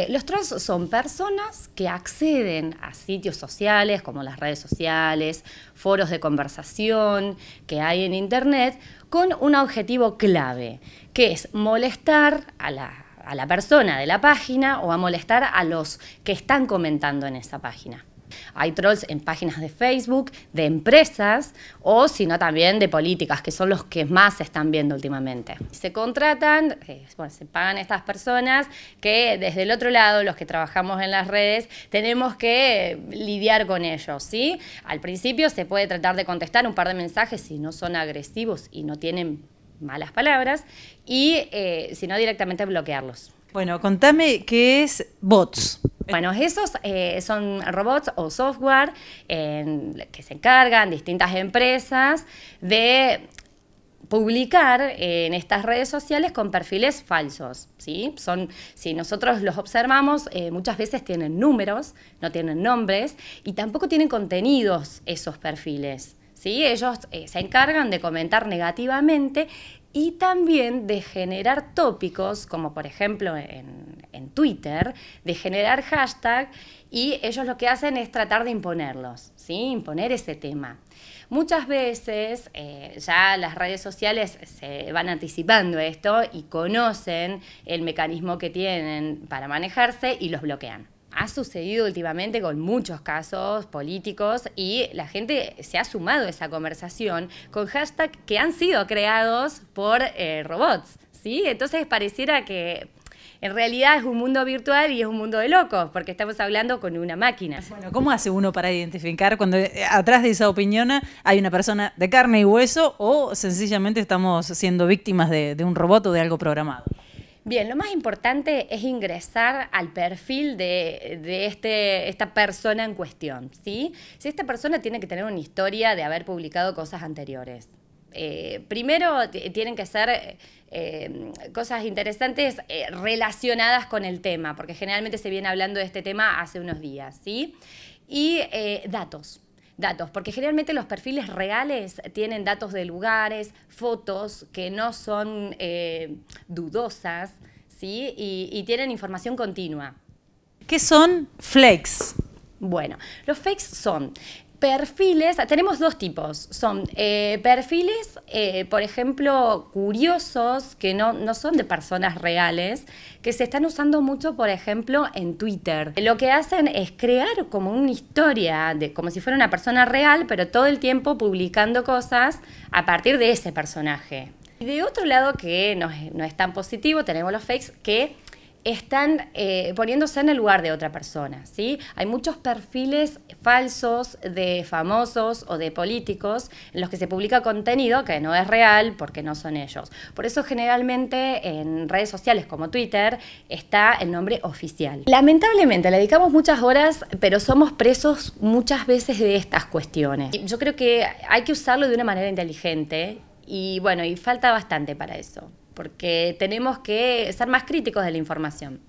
Eh, los trolls son personas que acceden a sitios sociales como las redes sociales, foros de conversación que hay en Internet con un objetivo clave, que es molestar a la, a la persona de la página o a molestar a los que están comentando en esa página. Hay trolls en páginas de Facebook, de empresas o sino también de políticas, que son los que más se están viendo últimamente. Se contratan, eh, se pagan estas personas que desde el otro lado, los que trabajamos en las redes, tenemos que eh, lidiar con ellos, ¿sí? Al principio se puede tratar de contestar un par de mensajes si no son agresivos y no tienen malas palabras y eh, si no directamente bloquearlos. Bueno, contame qué es bots. Bueno, esos eh, son robots o software que se encargan distintas empresas de publicar en estas redes sociales con perfiles falsos. ¿sí? Son, si nosotros los observamos, eh, muchas veces tienen números, no tienen nombres y tampoco tienen contenidos esos perfiles. ¿sí? Ellos eh, se encargan de comentar negativamente y también de generar tópicos, como por ejemplo en en Twitter de generar hashtag y ellos lo que hacen es tratar de imponerlos, ¿sí? imponer ese tema. Muchas veces eh, ya las redes sociales se van anticipando esto y conocen el mecanismo que tienen para manejarse y los bloquean. Ha sucedido últimamente con muchos casos políticos y la gente se ha sumado a esa conversación con hashtags que han sido creados por eh, robots. ¿sí? Entonces pareciera que en realidad es un mundo virtual y es un mundo de locos, porque estamos hablando con una máquina. Bueno, ¿cómo hace uno para identificar cuando eh, atrás de esa opinión hay una persona de carne y hueso o sencillamente estamos siendo víctimas de, un robot o de algo programado? Bien, lo más importante es ingresar al perfil de, este, esta persona en cuestión, ¿sí? Si esta persona tiene que tener una historia de haber publicado cosas anteriores, eh, primero tienen que ser eh, cosas interesantes eh, relacionadas con el tema, porque generalmente se viene hablando de este tema hace unos días, ¿sí? Y datos datos, porque generalmente los perfiles reales tienen datos de lugares, fotos que no son dudosas, ¿sí? Y, tienen información continua. ¿Qué son flex? Bueno, los fakes son perfiles, tenemos dos tipos. Son eh, perfiles, eh, por ejemplo, curiosos, que no, no son de personas reales, que se están usando mucho, por ejemplo, en Twitter. Lo que hacen es crear como una historia, de, como si fuera una persona real, pero todo el tiempo publicando cosas a partir de ese personaje. Y de otro lado que no no es tan positivo, tenemos los fakes que están eh, poniéndose en el lugar de otra persona, ¿sí? Hay muchos perfiles falsos de famosos o de políticos en los que se publica contenido que no es real porque no son ellos. Por eso generalmente en redes sociales como Twitter está el nombre oficial. Lamentablemente le dedicamos muchas horas, pero somos presos muchas veces de estas cuestiones. Yo creo que hay que usarlo de una manera inteligente y bueno, y falta bastante para eso porque tenemos que ser más críticos de la información.